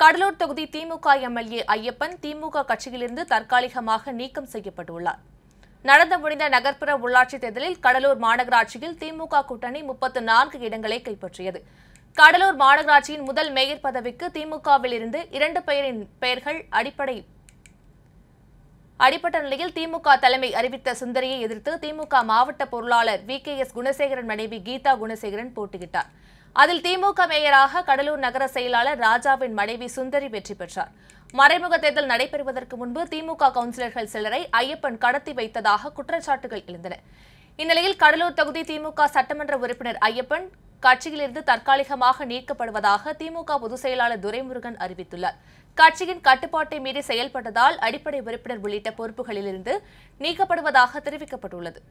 கடலூர் தொகுதி திமுக எம்எல்ஏ ஐயப்பன் திமுக கட்சியிலிருந்து தற்காலிகமாக நீக்கம் செய்யப்பட்டுள்ளார் நடந்து முடிந்த நகர்ப்புற உள்ளாட்சித் தேர்தலில் கடலூர் மாநகராட்சியில் திமுக கூட்டணி முப்பத்து நான்கு இடங்களை கைப்பற்றியது கடலூர் மாநகராட்சியின் முதல் மேயர் பதவிக்கு திமுகவில் இருந்து இரண்டு பெயரின் பெயர்கள் அடிப்படை அடிப்பட்ட நிலையில் திமுக தலைமை அறிவித்த சுந்தரியை எதிர்த்து திமுக மாவட்ட பொருளாளர் வி கே எஸ் குணசேகரன் மனைவி கீதா குணசேகரன் போட்டியிட்டார் அதில் திமுக மேயராக கடலூர் நகர செயலாளர் ராஜாவின் மனைவி சுந்தரி வெற்றி பெற்றார் மறைமுக தேர்தல் நடைபெறுவதற்கு முன்பு திமுக கவுன்சிலர்கள் சிலரை ஐயப்பன் கடத்தி வைத்ததாக குற்றச்சாட்டுகள் எழுந்தன இந்நிலையில் கடலூர் தொகுதி திமுக சட்டமன்ற உறுப்பினர் ஐயப்பன் கட்சியிலிருந்து தற்காலிகமாக நீக்கப்படுவதாக திமுக பொதுச் செயலாளர் துரைமுருகன் அறிவித்துள்ளார் கட்சியின் கட்டுப்பாட்டை மீறி செயல்பட்டதால் அடிப்படை உறுப்பினர் உள்ளிட்ட பொறுப்புகளிலிருந்து நீக்கப்படுவதாக தெரிவிக்கப்பட்டுள்ளது